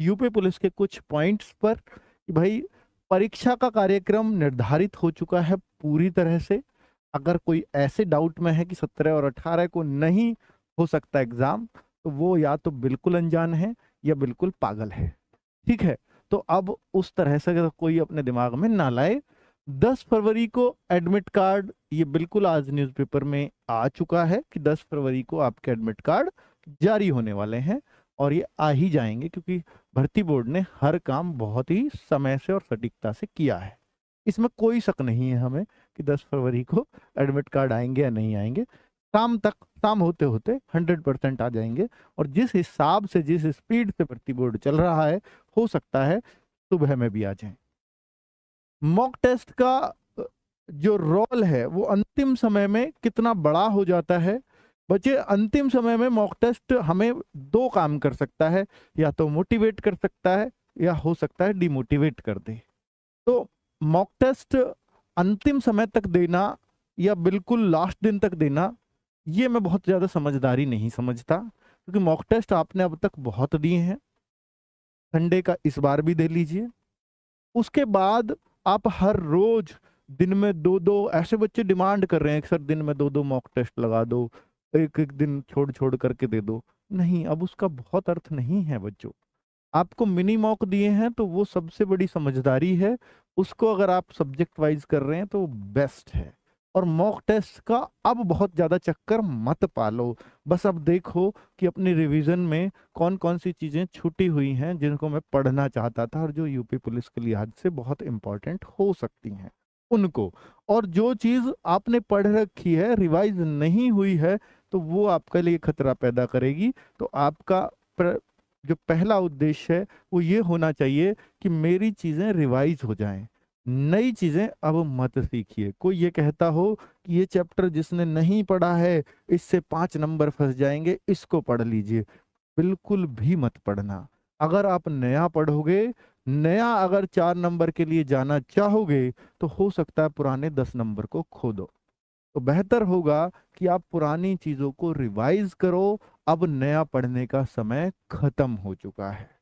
UP police के कुछ points पर कि भाई परीक्षा का कार्यक्रम निर्धारित हो चुका है पूरी तरह से अगर कोई ऐसे डाउट में है कि सत्रह और अठारह को नहीं हो सकता एग्ज़ाम तो वो या तो बिल्कुल अनजान है या बिल्कुल पागल है ठीक है तो अब उस तरह से कोई अपने दिमाग में ना लाए दस फरवरी को एडमिट कार्ड ये बिल्कुल आज न्यूज़पेपर में आ चुका है कि दस फरवरी को आपके एडमिट कार्ड जारी होने वाले हैं और ये आ ही जाएंगे क्योंकि भर्ती बोर्ड ने हर काम बहुत ही समय से और सटीकता से किया है इसमें कोई शक नहीं है हमें कि 10 फरवरी को एडमिट कार्ड आएंगे या नहीं आएंगे शाम तक शाम होते होते 100 परसेंट आ जाएंगे और जिस हिसाब से जिस स्पीड से भर्ती बोर्ड चल रहा है हो सकता है सुबह में भी आ जाए मॉक टेस्ट का जो रोल है वो अंतिम समय में कितना बड़ा हो जाता है बच्चे अंतिम समय में मॉक टेस्ट हमें दो काम कर सकता है या तो मोटिवेट कर सकता है या हो सकता है डिमोटिवेट कर दे तो मॉक टेस्ट अंतिम समय तक देना या बिल्कुल लास्ट दिन तक देना ये मैं बहुत ज़्यादा समझदारी नहीं समझता क्योंकि मॉक टेस्ट आपने अब तक बहुत दिए हैं संडे का इस बार भी दे लीजिए उसके बाद आप हर रोज़ दिन में दो दो ऐसे बच्चे डिमांड कर रहे हैं कि सर दिन में दो दो मॉक टेस्ट लगा दो एक एक दिन छोड़ छोड़ करके दे दो नहीं अब उसका बहुत अर्थ नहीं है बच्चों आपको मिनी मॉक दिए हैं तो वो सबसे बड़ी समझदारी है उसको अगर आप सब्जेक्ट वाइज कर रहे हैं तो बेस्ट है और मॉक टेस्ट का अब बहुत ज़्यादा चक्कर मत पालो बस अब देखो कि अपने रिवीजन में कौन कौन सी चीज़ें छुट्टी हुई हैं जिनको मैं पढ़ना चाहता था और जो यूपी पुलिस के लिहाज से बहुत इंपॉर्टेंट हो सकती हैं उनको और जो चीज़ आपने पढ़ रखी है रिवाइज नहीं हुई है तो वो आपके लिए खतरा पैदा करेगी तो आपका प्र... जो पहला उद्देश्य है वो ये होना चाहिए कि मेरी चीज़ें रिवाइज हो जाएं नई चीज़ें अब मत सीखिए कोई ये कहता हो कि ये चैप्टर जिसने नहीं पढ़ा है इससे पाँच नंबर फंस जाएंगे इसको पढ़ लीजिए बिल्कुल भी मत पढ़ना अगर आप नया पढ़ोगे नया अगर चार नंबर के लिए जाना चाहोगे तो हो सकता है पुराने दस नंबर को खो दो तो बेहतर होगा कि आप पुरानी चीजों को रिवाइज करो अब नया पढ़ने का समय खत्म हो चुका है